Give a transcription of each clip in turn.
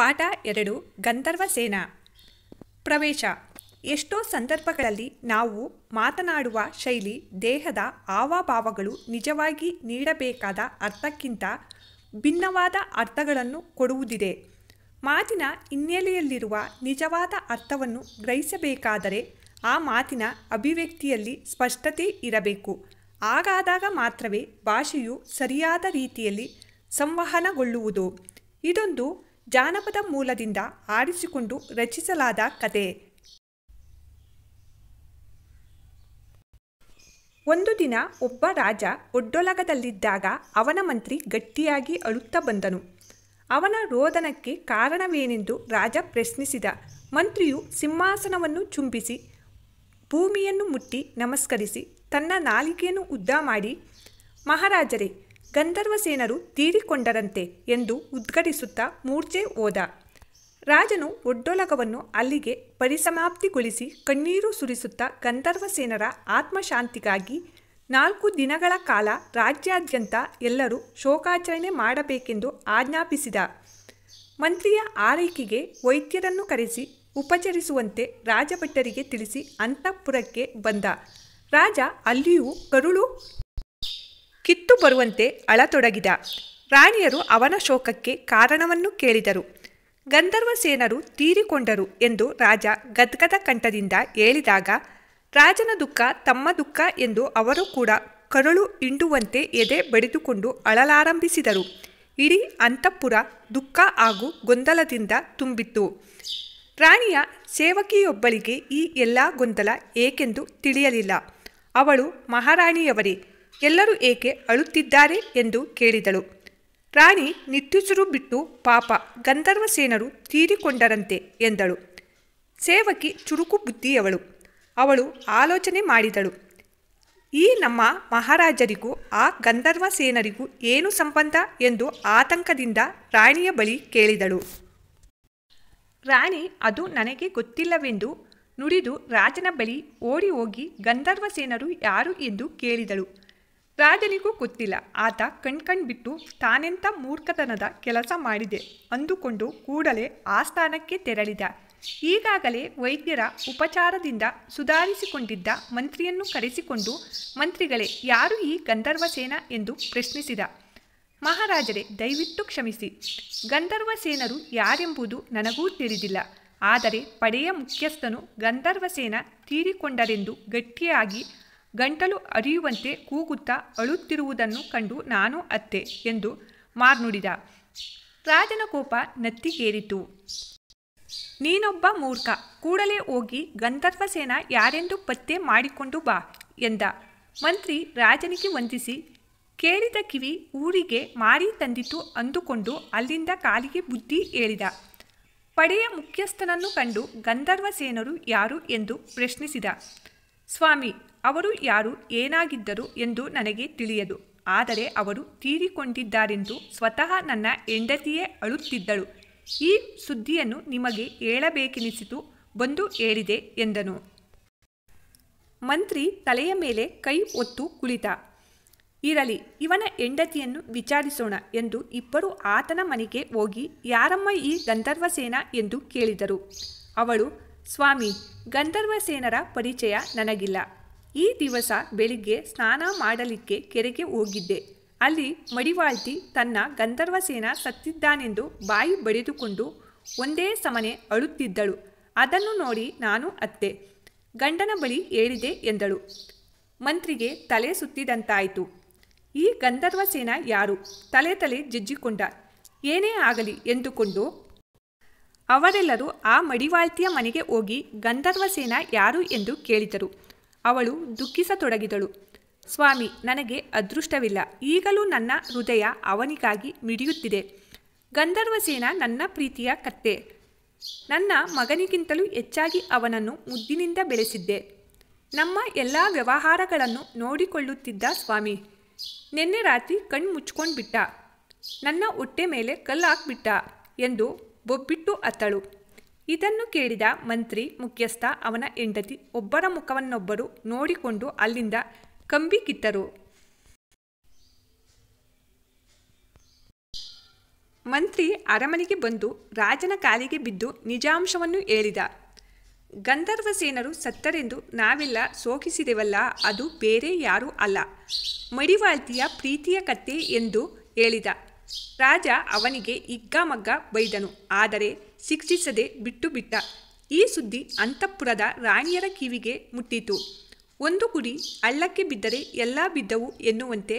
ಪಾಠ ಎರಡು ಗಂಧರ್ವ ಸೇನಾ ಪ್ರವೇಶ ಎಷ್ಟೋ ಸಂದರ್ಭಗಳಲ್ಲಿ ನಾವು ಮಾತನಾಡುವ ಶೈಲಿ ದೇಹದ ಹಾವಭಾವಗಳು ನಿಜವಾಗಿ ನೀಡಬೇಕಾದ ಅರ್ಥಕ್ಕಿಂತ ಭಿನ್ನವಾದ ಅರ್ಥಗಳನ್ನು ಕೊಡುವುದಿದೆ ಮಾತಿನ ಹಿನ್ನೆಲೆಯಲ್ಲಿರುವ ನಿಜವಾದ ಅರ್ಥವನ್ನು ಗ್ರಹಿಸಬೇಕಾದರೆ ಆ ಮಾತಿನ ಅಭಿವ್ಯಕ್ತಿಯಲ್ಲಿ ಸ್ಪಷ್ಟತೆ ಇರಬೇಕು ಹಾಗಾದಾಗ ಮಾತ್ರವೇ ಭಾಷೆಯು ಸರಿಯಾದ ರೀತಿಯಲ್ಲಿ ಸಂವಹನಗೊಳ್ಳುವುದು ಇದೊಂದು ಜಾನಪದ ಮೂಲದಿಂದ ಆರಿಸಿಕೊಂಡು ರಚಿಸಲಾದ ಕತೆ ಒಂದು ದಿನ ಒಬ್ಬ ರಾಜ ಒಡ್ಡೊಲಗದಲ್ಲಿದ್ದಾಗ ಅವನ ಮಂತ್ರಿ ಗಟ್ಟಿಯಾಗಿ ಅಳುತ್ತ ಬಂದನು ಅವನ ರೋದನಕ್ಕೆ ಕಾರಣವೇನೆಂದು ರಾಜ ಪ್ರಶ್ನಿಸಿದ ಮಂತ್ರಿಯು ಸಿಂಹಾಸನವನ್ನು ಚುಂಬಿಸಿ ಭೂಮಿಯನ್ನು ಮುಟ್ಟಿ ನಮಸ್ಕರಿಸಿ ತನ್ನ ನಾಲಿಗೆಯನ್ನು ಉದ್ದ ಮಾಡಿ ಮಹಾರಾಜರೇ ಗಂಧರ್ವಸೇನರು ತೀರಿಕೊಂಡರಂತೆ ಎಂದು ಉದ್ಘಟಿಸುತ್ತಾ ಮೂರ್ಛೆ ಹೋದ ರಾಜನು ಒಡ್ಡೊಲಗವನ್ನು ಅಲ್ಲಿಗೆ ಪರಿಸಮಾಪ್ತಿಗೊಳಿಸಿ ಕಣ್ಣೀರು ಸುರಿಸುತ್ತಾ ಗಂಧರ್ವಸೇನರ ಆತ್ಮಶಾಂತಿಗಾಗಿ ನಾಲ್ಕು ದಿನಗಳ ಕಾಲ ರಾಜ್ಯಾದ್ಯಂತ ಎಲ್ಲರೂ ಶೋಕಾಚರಣೆ ಮಾಡಬೇಕೆಂದು ಆಜ್ಞಾಪಿಸಿದ ಮಂತ್ರಿಯ ಆರೈಕೆಗೆ ವೈದ್ಯರನ್ನು ಕರೆಸಿ ಉಪಚರಿಸುವಂತೆ ರಾಜಭಟ್ಟರಿಗೆ ತಿಳಿಸಿ ಅಂತಃಪುರಕ್ಕೆ ಬಂದ ರಾಜ ಅಲ್ಲಿಯೂ ಕರುಳು ಕಿತ್ತು ಬರುವಂತೆ ಅಳತೊಡಗಿದ ರಾಣಿಯರು ಅವನ ಶೋಕಕ್ಕೆ ಕಾರಣವನ್ನು ಕೇಳಿದರು ಗಂಧರ್ವ ಸೇನರು ತೀರಿಕೊಂಡರು ಎಂದು ರಾಜ ಗದ್ಗದ ಕಂಠದಿಂದ ಹೇಳಿದಾಗ ರಾಜನ ದುಃಖ ತಮ್ಮ ದುಃಖ ಎಂದು ಅವರು ಕೂಡ ಕರುಳು ಇಂಡುವಂತೆ ಎದೆ ಬಡಿದುಕೊಂಡು ಅಳಲಾರಂಭಿಸಿದರು ಇಡೀ ಅಂತಃಪುರ ದುಃಖ ಹಾಗೂ ಗೊಂದಲದಿಂದ ತುಂಬಿತ್ತು ರಾಣಿಯ ಸೇವಕಿಯೊಬ್ಬಳಿಗೆ ಈ ಎಲ್ಲ ಗೊಂದಲ ಏಕೆಂದು ತಿಳಿಯಲಿಲ್ಲ ಅವಳು ಮಹಾರಾಣಿಯವರೇ ಎಲ್ಲರೂ ಏಕೆ ಅಳುತ್ತಿದ್ದಾರೆ ಎಂದು ಕೇಳಿದಳು ರಾಣಿ ನಿಟ್ಟುಸಿರು ಬಿಟ್ಟು ಪಾಪ ಗಂಧರ್ವ ಸೇನರು ತೀರಿಕೊಂಡರಂತೆ ಎಂದಳು ಸೇವಕಿ ಚುರುಕು ಬುದ್ಧಿಯವಳು ಅವಳು ಆಲೋಚನೆ ಮಾಡಿದಳು ಈ ನಮ್ಮ ಮಹಾರಾಜರಿಗೂ ಆ ಗಂಧರ್ವ ಸೇನರಿಗೂ ಏನು ಸಂಬಂಧ ಎಂದು ಆತಂಕದಿಂದ ರಾಣಿಯ ಬಳಿ ಕೇಳಿದಳು ರಾಣಿ ಅದು ನನಗೆ ಗೊತ್ತಿಲ್ಲವೆಂದು ನುಡಿದು ರಾಜನ ಬಳಿ ಓಡಿ ಹೋಗಿ ಗಂಧರ್ವ ಸೇನರು ಯಾರು ಎಂದು ಕೇಳಿದಳು ರಾಜನಿಗೂ ಗೊತ್ತಿಲ್ಲ ಆತ ಕಣ್ಕಣ್ ಬಿಟ್ಟು ತಾನೆಂಥ ಮೂರ್ಖತನದ ಕೆಲಸ ಮಾಡಿದೆ ಅಂದುಕೊಂಡು ಕೂಡಲೇ ಆ ಸ್ಥಾನಕ್ಕೆ ತೆರಳಿದ ಈಗಾಗಲೇ ವೈದ್ಯರ ಉಪಚಾರದಿಂದ ಸುಧಾರಿಸಿಕೊಂಡಿದ್ದ ಮಂತ್ರಿಯನ್ನು ಕರೆಸಿಕೊಂಡು ಮಂತ್ರಿಗಳೇ ಯಾರು ಈ ಗಂಧರ್ವ ಸೇನ ಎಂದು ಪ್ರಶ್ನಿಸಿದ ಮಹಾರಾಜರೇ ದಯವಿಟ್ಟು ಕ್ಷಮಿಸಿ ಗಂಧರ್ವ ಸೇನರು ಯಾರೆಂಬುದು ನನಗೂ ತಿಳಿದಿಲ್ಲ ಆದರೆ ಪಡೆಯ ಮುಖ್ಯಸ್ಥನು ಗಂಧರ್ವ ಸೇನ ತೀರಿಕೊಂಡರೆಂದು ಗಟ್ಟಿಯಾಗಿ ಗಂಟಲು ಅರಿಯುವಂತೆ ಕೂಗುತ್ತಾ ಅಳುತ್ತಿರುವುದನ್ನು ಕಂಡು ನಾನು ಅತ್ತೆ ಎಂದು ಮಾರ್ನುಡಿದ ರಾಜನ ಕೋಪ ನತ್ತಿಗೇರಿತು ನೀನೊಬ್ಬ ಮೂರ್ಖ ಕೂಡಲೇ ಹೋಗಿ ಗಂಧರ್ವ ಸೇನ ಯಾರೆಂದು ಪತ್ತೆ ಮಾಡಿಕೊಂಡು ಬಾ ಎಂದ ಮಂತ್ರಿ ರಾಜನಿಗೆ ವಂದಿಸಿ ಕೇಳಿದ ಕಿವಿ ಊರಿಗೆ ಮಾರಿ ತಂದಿತು ಅಂದುಕೊಂಡು ಅಲ್ಲಿಂದ ಕಾಲಿಗೆ ಬುದ್ಧಿ ಹೇಳಿದ ಪಡೆಯ ಮುಖ್ಯಸ್ಥನನ್ನು ಕಂಡು ಗಂಧರ್ವ ಸೇನರು ಯಾರು ಎಂದು ಪ್ರಶ್ನಿಸಿದ ಸ್ವಾಮಿ ಅವರು ಯಾರು ಏನಾಗಿದ್ದರು ಎಂದು ನನಗೆ ತಿಳಿಯದು ಆದರೆ ಅವರು ತೀರಿಕೊಂಡಿದ್ದಾರೆಂದು ಸ್ವತಃ ನನ್ನ ಹೆಂಡತಿಯೇ ಅಳುತ್ತಿದ್ದಳು ಈ ಸುದ್ದಿಯನ್ನು ನಿಮಗೆ ಹೇಳಬೇಕೆನಿಸಿತು ಬಂದು ಹೇಳಿದೆ ಎಂದನು ಮಂತ್ರಿ ತಲೆಯ ಮೇಲೆ ಕೈ ಒತ್ತು ಕುಳಿತ ಇರಲಿ ಇವನ ಹೆಂಡತಿಯನ್ನು ವಿಚಾರಿಸೋಣ ಎಂದು ಇಬ್ಬರು ಆತನ ಮನೆಗೆ ಹೋಗಿ ಯಾರಮ್ಮ ಈ ಗಂಧರ್ವ ಗಂಧರ್ವಸೇನ ಎಂದು ಕೇಳಿದರು ಅವಳು ಸ್ವಾಮಿ ಗಂಧರ್ವಸೇನರ ಪರಿಚಯ ನನಗಿಲ್ಲ ಈ ದಿವಸ ಬೆಳಿಗ್ಗೆ ಸ್ನಾನ ಮಾಡಲಿಕ್ಕೆ ಕೆರೆಗೆ ಹೋಗಿದ್ದೆ ಅಲ್ಲಿ ಮಡಿವಾಳ್ತಿ ತನ್ನ ಗಂಧರ್ವ ಗಂಧರ್ವಸೇನ ಸತ್ತಿದ್ದಾನೆಂದು ಬಾಯಿ ಬಡಿದುಕೊಂಡು ಒಂದೇ ಸಮನೆ ಅಳುತ್ತಿದ್ದಳು ಅದನ್ನು ನೋಡಿ ನಾನು ಅತ್ತೆ ಗಂಡನ ಬಳಿ ಹೇಳಿದೆ ಎಂದಳು ಮಂತ್ರಿಗೆ ತಲೆ ಸುತ್ತಿದಂತಾಯಿತು ಈ ಗಂಧರ್ವ ಗಂಧರ್ವಸೇನ ಯಾರು ತಲೆ ತಲೆ ಜಜ್ಜಿಕೊಂಡ ಏನೇ ಆಗಲಿ ಎಂದುಕೊಂಡು ಅವರೆಲ್ಲರೂ ಆ ಮಡಿವಾಳ್ತಿಯ ಮನೆಗೆ ಹೋಗಿ ಗಂಧರ್ವ ಗಂಧರ್ವಸೇನ ಯಾರು ಎಂದು ಕೇಳಿದರು ಅವಳು ದುಃಖಿಸತೊಡಗಿದಳು ಸ್ವಾಮಿ ನನಗೆ ಅದೃಷ್ಟವಿಲ್ಲ ಈಗಲೂ ನನ್ನ ಹೃದಯ ಅವನಿಗಾಗಿ ಮಿಡಿಯುತ್ತಿದೆ ಗಂಧರ್ವಸೇನ ನನ್ನ ಪ್ರೀತಿಯ ಕತ್ತೆ ನನ್ನ ಮಗನಿಗಿಂತಲೂ ಹೆಚ್ಚಾಗಿ ಅವನನ್ನು ಮುದ್ದಿನಿಂದ ಬೆಳೆಸಿದ್ದೆ ನಮ್ಮ ಎಲ್ಲ ವ್ಯವಹಾರಗಳನ್ನು ನೋಡಿಕೊಳ್ಳುತ್ತಿದ್ದ ಸ್ವಾಮಿ ನಿನ್ನೆ ರಾತ್ರಿ ಕಣ್ಣು ಮುಚ್ಕೊಂಡ್ಬಿಟ್ಟ ನನ್ನ ಹೊಟ್ಟೆ ಮೇಲೆ ಕಲ್ಲಾಕ್ಬಿಟ್ಟ ಎಂದು ಬೊಬ್ಬಿಟ್ಟು ಅತ್ತಳು ಇದನ್ನು ಕೇಳಿದ ಮಂತ್ರಿ ಮುಖ್ಯಸ್ಥ ಅವನ ಹೆಂಡತಿ ಒಬ್ಬರ ಮುಖವನ್ನೊಬ್ಬರು ನೋಡಿಕೊಂಡು ಅಲ್ಲಿಂದ ಕಂಬಿ ಕಿತ್ತರು ಮಂತ್ರಿ ಅರಮನೆಗೆ ಬಂದು ರಾಜನ ಕಾಲಿಗೆ ಬಿದ್ದು ನಿಜಾಂಶವನ್ನು ಹೇಳಿದ ಗಂಧರ್ವ ಸೇನರು ಸತ್ತರೆಂದು ನಾವೆಲ್ಲ ಸೋಕಿಸಿದೆವಲ್ಲ ಅದು ಬೇರೆ ಯಾರೂ ಅಲ್ಲ ಮಡಿವಾಳ್ತಿಯ ಪ್ರೀತಿಯ ಕತ್ತೆ ಎಂದು ಹೇಳಿದ ರಾಜ ಅವನಿಗೆ ಇಗ್ಗಮಗ್ಗ ಬೈದನು ಆದರೆ ಶಿಕ್ಷಿಸದೆ ಬಿಟ್ಟು ಬಿಟ್ಟ ಈ ಸುದ್ದಿ ಅಂತಃಪುರದ ರಾಣಿಯರ ಕಿವಿಗೆ ಮುಟ್ಟಿತು ಒಂದು ಕುಡಿ ಹಳ್ಳಕ್ಕೆ ಬಿದ್ದರೆ ಎಲ್ಲ ಬಿದ್ದವು ಎನ್ನುವಂತೆ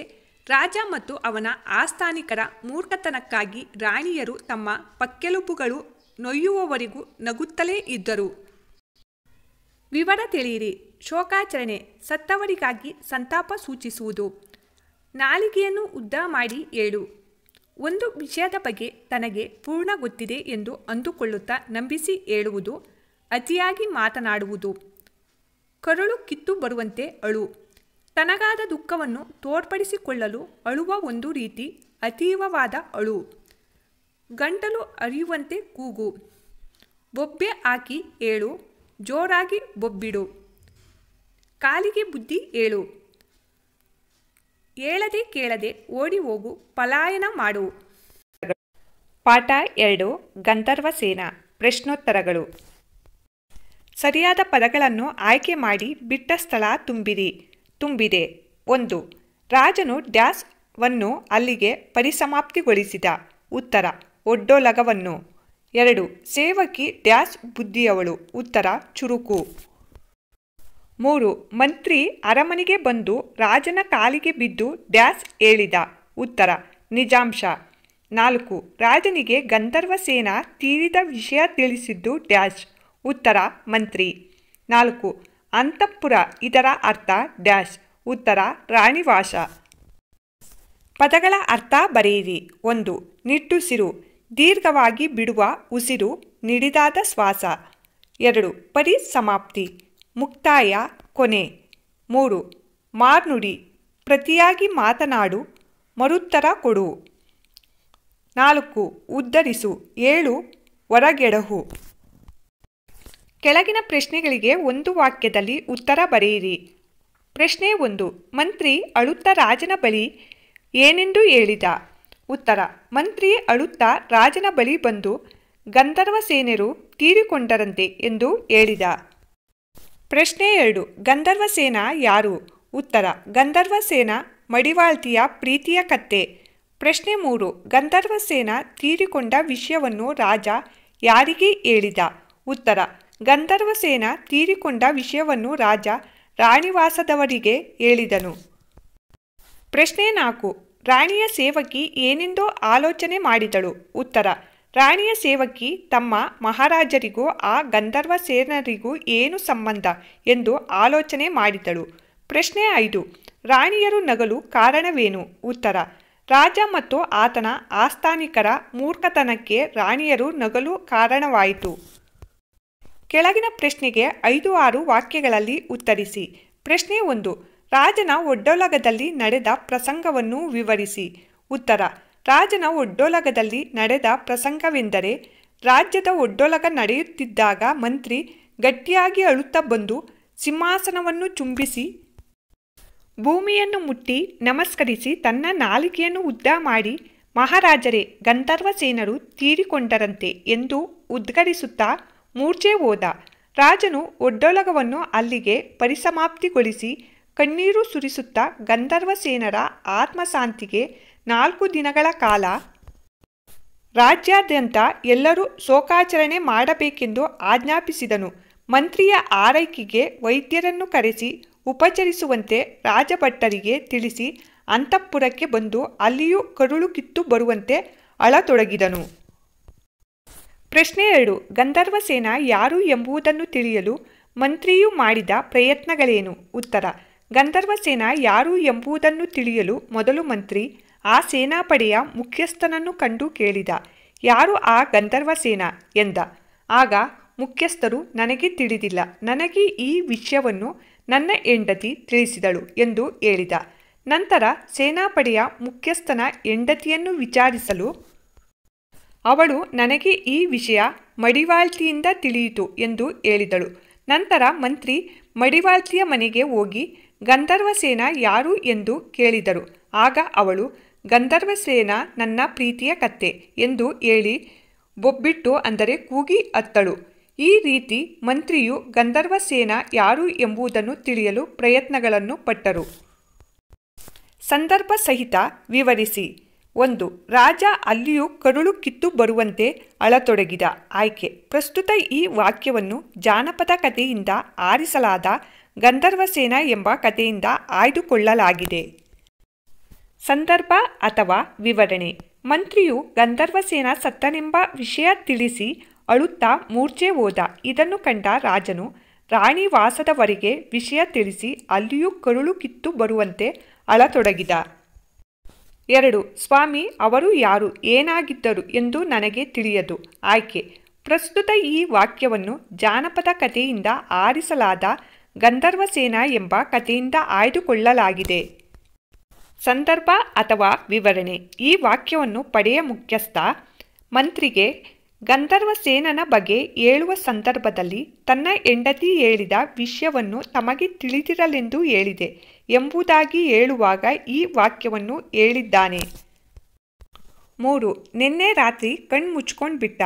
ರಾಜ ಮತ್ತು ಅವನ ಆಸ್ಥಾನಿಕರ ಮೂರ್ಖತನಕ್ಕಾಗಿ ರಾಣಿಯರು ತಮ್ಮ ಪಕ್ಕೆಲುಬುಗಳು ನೊಯ್ಯುವವರೆಗೂ ನಗುತ್ತಲೇ ಇದ್ದರು ವಿವರ ತಿಳಿಯಿರಿ ಶೋಕಾಚರಣೆ ಸತ್ತವರಿಗಾಗಿ ಸಂತಾಪ ಸೂಚಿಸುವುದು ನಾಲಿಗೆಯನ್ನು ಉದ್ದ ಮಾಡಿ ಏಳು ಒಂದು ವಿಷಯದ ಬಗ್ಗೆ ತನಗೆ ಪೂರ್ಣ ಗೊತ್ತಿದೆ ಎಂದು ಅಂದುಕೊಳ್ಳುತ್ತಾ ನಂಬಿಸಿ ಹೇಳುವುದು ಅತಿಯಾಗಿ ಮಾತನಾಡುವುದು ಕರುಳು ಕಿತ್ತು ಬರುವಂತೆ ಅಳು ತನಗಾದ ದುಃಖವನ್ನು ತೋರ್ಪಡಿಸಿಕೊಳ್ಳಲು ಅಳುವ ಒಂದು ರೀತಿ ಅತೀವವಾದ ಅಳು ಗಂಟಲು ಅರಿಯುವಂತೆ ಕೂಗು ಬೊಬ್ಬೆ ಹಾಕಿ ಏಳು ಜೋರಾಗಿ ಬೊಬ್ಬಿಡು ಕಾಲಿಗೆ ಬುದ್ಧಿ ಏಳು ಹೇಳದೆ ಕೇಳದೆ ಓಡಿ ಹೋಗು ಪಲಾಯನ ಮಾಡು ಪಾಠ ಎರಡು ಗಂಧರ್ವ ಸೇನಾ ಪ್ರಶ್ನೋತ್ತರಗಳು ಸರಿಯಾದ ಪದಗಳನ್ನು ಆಯ್ಕೆ ಮಾಡಿ ಬಿಟ್ಟ ಸ್ಥಳ ತುಂಬಿರಿ ತುಂಬಿದೆ ಒಂದು ರಾಜನು ಡ್ಯಾಸ್ ವನ್ನು ಅಲ್ಲಿಗೆ ಪರಿಸಮಾಪ್ತಿಗೊಳಿಸಿದ ಉತ್ತರ ಒಡ್ಡೋಲಗವನ್ನು ಎರಡು ಸೇವಕಿ ಡ್ಯಾಸ್ ಬುದ್ಧಿಯವಳು ಉತ್ತರ ಚುರುಕು ಮೂರು ಮಂತ್ರಿ ಅರಮನೆಗೆ ಬಂದು ರಾಜನ ಕಾಲಿಗೆ ಬಿದ್ದು ಡ್ಯಾಸ್ ಹೇಳಿದ ಉತ್ತರ ನಿಜಾಂಶ ನಾಲ್ಕು ರಾಜನಿಗೆ ಗಂಧರ್ವ ಸೇನಾ ತೀರಿದ ವಿಷಯ ತಿಳಿಸಿದ್ದು ಡ್ಯಾಶ್ ಉತ್ತರ ಮಂತ್ರಿ ನಾಲ್ಕು ಅಂತಃಪುರ ಇದರ ಅರ್ಥ ಡ್ಯಾಶ್ ಉತ್ತರ ರಾಣಿವಾಸ ಪದಗಳ ಅರ್ಥ ಬರೆಯಿರಿ ಒಂದು ನಿಟ್ಟುಸಿರು ದೀರ್ಘವಾಗಿ ಬಿಡುವ ಉಸಿರು ನಿಡಿದಾದ ಶ್ವಾಸ ಎರಡು ಪರಿಸಮಾಪ್ತಿ ಮುಕ್ತಾಯ ಕೊನೆ ಮೂರು ಮಾರ್ನುಡಿ ಪ್ರತಿಯಾಗಿ ಮಾತನಾಡು ಮರುತ್ತರ ಕೊಡು ನಾಲ್ಕು ಉದ್ಧರಿಸು ಏಳು ಹೊರಗೆಡಹು ಕೆಳಗಿನ ಪ್ರಶ್ನೆಗಳಿಗೆ ಒಂದು ವಾಕ್ಯದಲ್ಲಿ ಉತ್ತರ ಬರೆಯಿರಿ ಪ್ರಶ್ನೆ ಒಂದು ಮಂತ್ರಿ ಅಳುತ್ತ ರಾಜನ ಬಳಿ ಏನೆಂದು ಹೇಳಿದ ಉತ್ತರ ಮಂತ್ರಿ ಅಳುತ್ತ ರಾಜನ ಬಳಿ ಬಂದು ಗಂಧರ್ವ ಸೇನೆರು ತೀರಿಕೊಂಡರಂತೆ ಎಂದು ಹೇಳಿದ ಪ್ರಶ್ನೆ ಎರಡು ಗಂಧರ್ವ ಸೇನಾ ಯಾರು ಉತ್ತರ ಗಂಧರ್ವ ಸೇನಾ ಮಡಿವಾಳ್ತಿಯ ಪ್ರೀತಿಯ ಕತ್ತೆ ಪ್ರಶ್ನೆ ಮೂರು ಗಂಧರ್ವ ಸೇನಾ ತೀರಿಕೊಂಡ ವಿಷಯವನ್ನು ರಾಜ ಯಾರಿಗೆ ಹೇಳಿದ ಉತ್ತರ ಗಂಧರ್ವ ಸೇನಾ ತೀರಿಕೊಂಡ ವಿಷಯವನ್ನು ರಾಜ ರಾಣಿವಾಸದವರಿಗೆ ಹೇಳಿದನು ಪ್ರಶ್ನೆ ನಾಲ್ಕು ರಾಣಿಯ ಸೇವಕಿ ಏನೆಂದೋ ಆಲೋಚನೆ ಮಾಡಿದಳು ಉತ್ತರ ರಾಣಿಯ ಸೇವಕಿ ತಮ್ಮ ಮಹಾರಾಜರಿಗೂ ಆ ಗಂಧರ್ವ ಸೇನರಿಗೂ ಏನು ಸಂಬಂಧ ಎಂದು ಆಲೋಚನೆ ಮಾಡಿದಳು ಪ್ರಶ್ನೆ ಐದು ರಾಣಿಯರು ನಗಲು ಕಾರಣವೇನು ಉತ್ತರ ರಾಜ ಮತ್ತು ಆತನ ಆಸ್ಥಾನಿಕರ ಮೂರ್ಖತನಕ್ಕೆ ರಾಣಿಯರು ನಗಲು ಕಾರಣವಾಯಿತು ಕೆಳಗಿನ ಪ್ರಶ್ನೆಗೆ ಐದು ಆರು ವಾಕ್ಯಗಳಲ್ಲಿ ಉತ್ತರಿಸಿ ಪ್ರಶ್ನೆ ಒಂದು ರಾಜನ ಒಡ್ಡೊಲಗದಲ್ಲಿ ನಡೆದ ಪ್ರಸಂಗವನ್ನು ವಿವರಿಸಿ ಉತ್ತರ ರಾಜನ ಒಡ್ಡೋಲಗದಲ್ಲಿ ನಡೆದ ಪ್ರಸಂಗವೆಂದರೆ ರಾಜ್ಯದ ಒಡ್ಡೊಲಗ ನಡೆಯುತ್ತಿದ್ದಾಗ ಮಂತ್ರಿ ಗಟ್ಟಿಯಾಗಿ ಅಳುತ್ತ ಬಂದು ಸಿಂಹಾಸನವನ್ನು ಚುಂಬಿಸಿ ಭೂಮಿಯನ್ನು ಮುಟ್ಟಿ ನಮಸ್ಕರಿಸಿ ತನ್ನ ನಾಲಿಗೆಯನ್ನು ಉದ್ದ ಮಾಡಿ ಮಹಾರಾಜರೇ ಗಂಧರ್ವ ಸೇನರು ತೀರಿಕೊಂಡರಂತೆ ಎಂದು ಉದ್ಗರಿಸುತ್ತಾ ಮೂರ್ಛೆ ಹೋದ ರಾಜನು ಒಡ್ಡೊಲಗವನ್ನು ಅಲ್ಲಿಗೆ ಪರಿಸಮಾಪ್ತಿಗೊಳಿಸಿ ಕಣ್ಣೀರು ಸುರಿಸುತ್ತಾ ಗಂಧರ್ವ ಸೇನರ ಆತ್ಮಶಾಂತಿಗೆ ನಾಲ್ಕು ದಿನಗಳ ಕಾಲ ರಾಜ್ಯಾದ್ಯಂತ ಎಲ್ಲರೂ ಶೋಕಾಚರಣೆ ಮಾಡಬೇಕೆಂದು ಆಜ್ಞಾಪಿಸಿದನು ಮಂತ್ರಿಯ ಆರೈಕೆಗೆ ವೈದ್ಯರನ್ನು ಕರೆಸಿ ಉಪಚರಿಸುವಂತೆ ರಾಜಭಟ್ಟರಿಗೆ ತಿಳಿಸಿ ಅಂತಃಪುರಕ್ಕೆ ಬಂದು ಅಲ್ಲಿಯೂ ಕರುಳು ಕಿತ್ತು ಬರುವಂತೆ ಅಳತೊಡಗಿದನು ಪ್ರಶ್ನೆ ಎರಡು ಗಂಧರ್ವ ಸೇನಾ ಯಾರು ಎಂಬುದನ್ನು ತಿಳಿಯಲು ಮಂತ್ರಿಯು ಮಾಡಿದ ಪ್ರಯತ್ನಗಳೇನು ಉತ್ತರ ಗಂಧರ್ವ ಸೇನಾ ಯಾರು ಎಂಬುದನ್ನು ತಿಳಿಯಲು ಮೊದಲು ಮಂತ್ರಿ ಆ ಸೇನಾಪಡೆಯ ಮುಖ್ಯಸ್ಥನನ್ನು ಕಂಡು ಕೇಳಿದ ಯಾರು ಆ ಗಂಧರ್ವ ಸೇನಾ ಎಂದ ಆಗ ಮುಖ್ಯಸ್ಥರು ನನಗೆ ತಿಳಿದಿಲ್ಲ ನನಗೆ ಈ ವಿಷಯವನ್ನು ನನ್ನ ಹೆಂಡತಿ ತಿಳಿಸಿದಳು ಎಂದು ಹೇಳಿದ ನಂತರ ಸೇನಾಪಡೆಯ ಮುಖ್ಯಸ್ಥನ ಹೆಂಡತಿಯನ್ನು ವಿಚಾರಿಸಲು ಅವಳು ನನಗೆ ಈ ವಿಷಯ ಮಡಿವಾಳ್ತಿಯಿಂದ ತಿಳಿಯಿತು ಎಂದು ಹೇಳಿದಳು ನಂತರ ಮಂತ್ರಿ ಮಡಿವಾಳ್ತಿಯ ಮನೆಗೆ ಹೋಗಿ ಗಂಧರ್ವ ಸೇನಾ ಯಾರು ಎಂದು ಕೇಳಿದರು ಆಗ ಅವಳು ಗಂಧರ್ವ ಸೇನಾ ನನ್ನ ಪ್ರೀತಿಯ ಕತ್ತೆ ಎಂದು ಹೇಳಿ ಬೊಬ್ಬಿಟ್ಟು ಅಂದರೆ ಕೂಗಿ ಅತ್ತಳು ಈ ರೀತಿ ಮಂತ್ರಿಯು ಗಂಧರ್ವ ಗಂಧರ್ವಸೇನ ಯಾರು ಎಂಬುದನ್ನು ತಿಳಿಯಲು ಪ್ರಯತ್ನಗಳನ್ನು ಪಟ್ಟರು ಸಂದರ್ಭ ಸಹಿತ ವಿವರಿಸಿ ಒಂದು ರಾಜ ಅಲ್ಲಿಯೂ ಕರುಳು ಕಿತ್ತು ಬರುವಂತೆ ಅಳತೊಡಗಿದ ಆಯ್ಕೆ ಪ್ರಸ್ತುತ ಈ ವಾಕ್ಯವನ್ನು ಜಾನಪದ ಕಥೆಯಿಂದ ಆರಿಸಲಾದ ಗಂಧರ್ವಸೇನ ಎಂಬ ಕಥೆಯಿಂದ ಆಯ್ದುಕೊಳ್ಳಲಾಗಿದೆ ಸಂದರ್ಭ ಅಥವಾ ವಿವರಣೆ ಮಂತ್ರಿಯು ಗಂಧರ್ವ ಸೇನಾ ಸತ್ತನೆಂಬ ವಿಷಯ ತಿಳಿಸಿ ಅಳುತ್ತಾ ಮೂರ್ಛೆ ಹೋದ ಇದನ್ನು ಕಂಡ ರಾಜನು ರಾಣಿ ವಾಸದವರೆಗೆ ವಿಷಯ ತಿಳಿಸಿ ಅಲ್ಲಿಯೂ ಕರುಳು ಕಿತ್ತು ಬರುವಂತೆ ಅಳತೊಡಗಿದ ಎರಡು ಸ್ವಾಮಿ ಅವರು ಯಾರು ಏನಾಗಿದ್ದರು ಎಂದು ನನಗೆ ತಿಳಿಯದು ಆಯ್ಕೆ ಪ್ರಸ್ತುತ ಈ ವಾಕ್ಯವನ್ನು ಜಾನಪದ ಕಥೆಯಿಂದ ಆರಿಸಲಾದ ಗಂಧರ್ವಸೇನ ಎಂಬ ಕಥೆಯಿಂದ ಆಯ್ದುಕೊಳ್ಳಲಾಗಿದೆ ಸಂದರ್ಭ ಅಥವಾ ವಿವರಣೆ ಈ ವಾಕ್ಯವನ್ನು ಪಡೆಯ ಮುಖ್ಯಸ್ಥ ಮಂತ್ರಿಗೆ ಗಂಧರ್ವ ಸೇನನ ಬಗ್ಗೆ ಹೇಳುವ ಸಂದರ್ಭದಲ್ಲಿ ತನ್ನ ಹೆಂಡತಿ ಹೇಳಿದ ವಿಷಯವನ್ನು ತಮಗೆ ತಿಳಿದಿರಲೆಂದು ಹೇಳಿದೆ ಎಂಬುದಾಗಿ ಹೇಳುವಾಗ ಈ ವಾಕ್ಯವನ್ನು ಹೇಳಿದ್ದಾನೆ ಮೂರು ನಿನ್ನೆ ರಾತ್ರಿ ಕಣ್ಮುಚ್ಕೊಂಡು ಬಿಟ್ಟ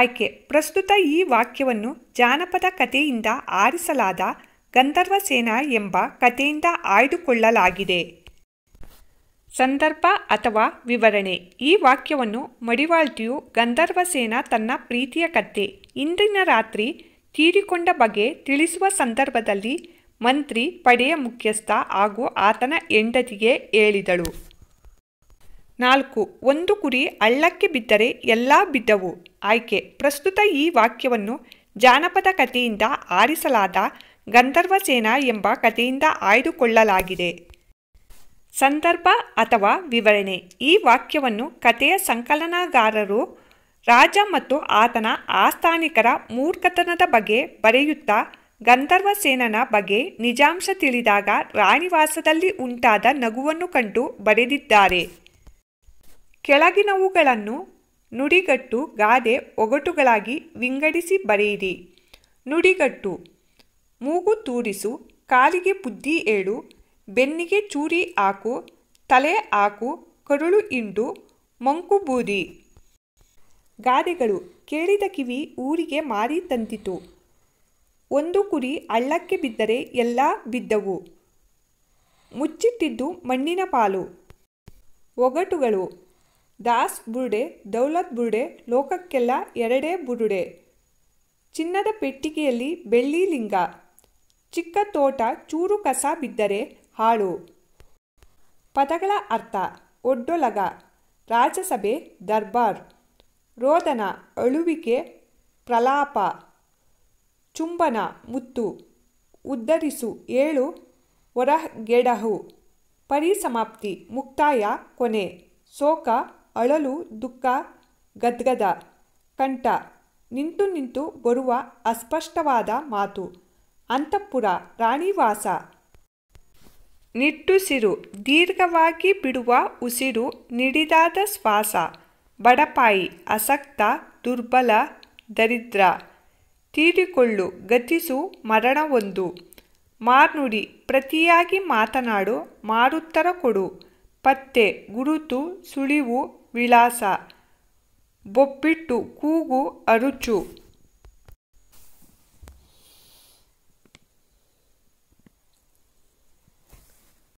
ಆಯ್ಕೆ ಪ್ರಸ್ತುತ ಈ ವಾಕ್ಯವನ್ನು ಜಾನಪದ ಕಥೆಯಿಂದ ಆರಿಸಲಾದ ಗಂಧರ್ವ ಸೇನಾ ಎಂಬ ಕಥೆಯಿಂದ ಆಯ್ದುಕೊಳ್ಳಲಾಗಿದೆ ಸಂದರ್ಭ ಅಥವಾ ವಿವರಣೆ ಈ ವಾಕ್ಯವನ್ನು ಮಡಿವಾಳ್ತಿಯು ಗಂಧರ್ವಸೇನ ತನ್ನ ಪ್ರೀತಿಯ ಕತ್ತೆ ಇಂದಿನ ರಾತ್ರಿ ತೀರಿಕೊಂಡ ಬಗ್ಗೆ ತಿಳಿಸುವ ಸಂದರ್ಭದಲ್ಲಿ ಮಂತ್ರಿ ಪಡೆಯ ಮುಖ್ಯಸ್ಥ ಹಾಗೂ ಆತನ ಹೆಂಡತಿಗೆ ಹೇಳಿದಳು ನಾಲ್ಕು ಒಂದು ಕುರಿ ಹಳ್ಳಕ್ಕೆ ಬಿದ್ದರೆ ಎಲ್ಲ ಬಿದ್ದವು ಆಯ್ಕೆ ಪ್ರಸ್ತುತ ಈ ವಾಕ್ಯವನ್ನು ಜಾನಪದ ಕಥೆಯಿಂದ ಆರಿಸಲಾದ ಗಂಧರ್ವಸೇನ ಎಂಬ ಕಥೆಯಿಂದ ಆಯ್ದುಕೊಳ್ಳಲಾಗಿದೆ ಸಂದರ್ಭ ಅಥವಾ ವಿವರಣೆ ಈ ವಾಕ್ಯವನ್ನು ಕಥೆಯ ಸಂಕಲನಗಾರರು ರಾಜ ಮತ್ತು ಆತನ ಆಸ್ಥಾನಿಕರ ಮೂರ್ಖತನದ ಬಗ್ಗೆ ಬರೆಯುತ್ತಾ ಗಂಧರ್ವ ಸೇನನ ಬಗ್ಗೆ ನಿಜಾಂಶ ತಿಳಿದಾಗ ರಾಣಿವಾಸದಲ್ಲಿ ಉಂಟಾದ ನಗುವನ್ನು ಕಂಡು ಬರೆದಿದ್ದಾರೆ ಕೆಳಗಿನವುಗಳನ್ನು ನುಡಿಗಟ್ಟು ಗಾದೆ ಒಗಟುಗಳಾಗಿ ವಿಂಗಡಿಸಿ ಬರೆಯಿರಿ ನುಡಿಗಟ್ಟು ಮೂಗು ತೂರಿಸು ಕಾಲಿಗೆ ಬುದ್ಧಿ ಏಳು ಬೆನ್ನಿಗೆ ಚೂರಿ ಹಾಕು ತಲೆ ಹಾಕು ಕರುಳು ಇಂಡು ಮಂಕು ಬೂದಿ ಗಾದೆಗಳು ಕೇಳಿದ ಕಿವಿ ಊರಿಗೆ ಮಾರಿ ತಂತಿತು ಒಂದು ಕುರಿ ಹಳ್ಳಕ್ಕೆ ಬಿದ್ದರೆ ಎಲ್ಲ ಬಿದ್ದವು ಮುಚ್ಚಿಟ್ಟಿದ್ದು ಮಣ್ಣಿನ ಪಾಲು ಒಗಟುಗಳು ದಾಸ್ ಬುರುಡೆ ದೌಲತ್ ಬುರುಡೆ ಲೋಕಕ್ಕೆಲ್ಲ ಎರಡೇ ಬುರುಡೆ ಚಿನ್ನದ ಪೆಟ್ಟಿಗೆಯಲ್ಲಿ ಬೆಳ್ಳಿ ಲಿಂಗ ಚಿಕ್ಕ ತೋಟ ಚೂರು ಕಸ ಬಿದ್ದರೆ ಹಾಳು ಪದಗಳ ಅರ್ಥ ಒಡ್ಡೊಲಗ ರಾಜಸಭೆ ದರ್ಬಾರ್ ರೋದನ ಅಳುವಿಕೆ ಪ್ರಲಾಪ ಚುಂಬನ ಮುತ್ತು ಉದ್ದರಿಸು ಏಳು ಹೊರಗೆಡಹು ಪರಿಸಮಾಪ್ತಿ ಮುಕ್ತಾಯ ಕೊನೆ ಶೋಕ ಅಳಲು ದುಃಖ ಗದ್ಗದ ಕಂಠ ನಿಂತು ನಿಂತು ಬರುವ ಅಸ್ಪಷ್ಟವಾದ ಮಾತು ಅಂತಃಪುರ ರಾಣಿವಾಸ ನಿಟ್ಟುಸಿರು ದೀರ್ಘವಾಗಿ ಬಿಡುವ ಉಸಿರು ನಿಡಿದಾದ ಶ್ವಾಸ ಬಡಪಾಯಿ ಅಸಕ್ತ ದುರ್ಬಲ ದರಿದ್ರ ತೀರಿಕೊಳ್ಳು ಗತಿಸು ಮರಣವೊಂದು ಮಾರ್ನುಡಿ ಪ್ರತಿಯಾಗಿ ಮಾತನಾಡು ಮಾರುತ್ತರ ಕೊಡು ಪತ್ತೆ ಗುರುತು ಸುಳಿವು ವಿಳಾಸ ಬೊಬ್ಬಿಟ್ಟು ಕೂಗು ಅರುಚು